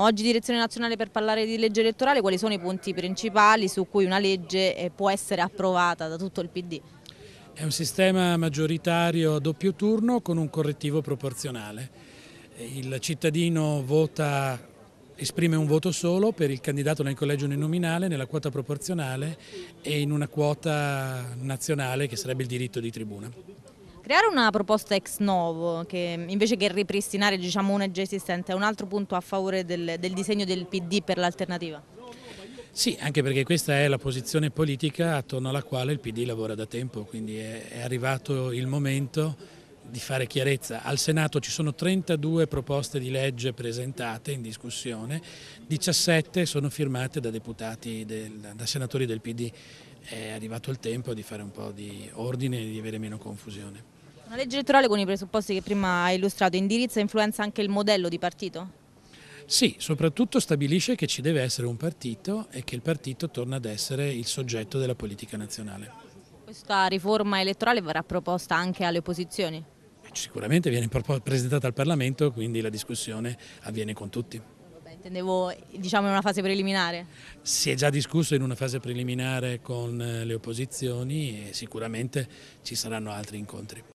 Oggi Direzione Nazionale per parlare di legge elettorale, quali sono i punti principali su cui una legge eh, può essere approvata da tutto il PD? È un sistema maggioritario a doppio turno con un correttivo proporzionale. Il cittadino vota, esprime un voto solo per il candidato nel collegio uninominale, nella quota proporzionale e in una quota nazionale che sarebbe il diritto di tribuna creare una proposta ex novo, che invece che ripristinare diciamo, una già esistente, è un altro punto a favore del, del disegno del PD per l'alternativa? Sì, anche perché questa è la posizione politica attorno alla quale il PD lavora da tempo, quindi è arrivato il momento di fare chiarezza. Al Senato ci sono 32 proposte di legge presentate in discussione, 17 sono firmate da deputati, del, da senatori del PD. È arrivato il tempo di fare un po' di ordine e di avere meno confusione. Una legge elettorale con i presupposti che prima ha illustrato indirizza e influenza anche il modello di partito? Sì, soprattutto stabilisce che ci deve essere un partito e che il partito torna ad essere il soggetto della politica nazionale. Questa riforma elettorale verrà proposta anche alle opposizioni? Sicuramente viene presentata al Parlamento, quindi la discussione avviene con tutti. Vabbè, intendevo diciamo in una fase preliminare. Si è già discusso in una fase preliminare con eh, le opposizioni e sicuramente ci saranno altri incontri.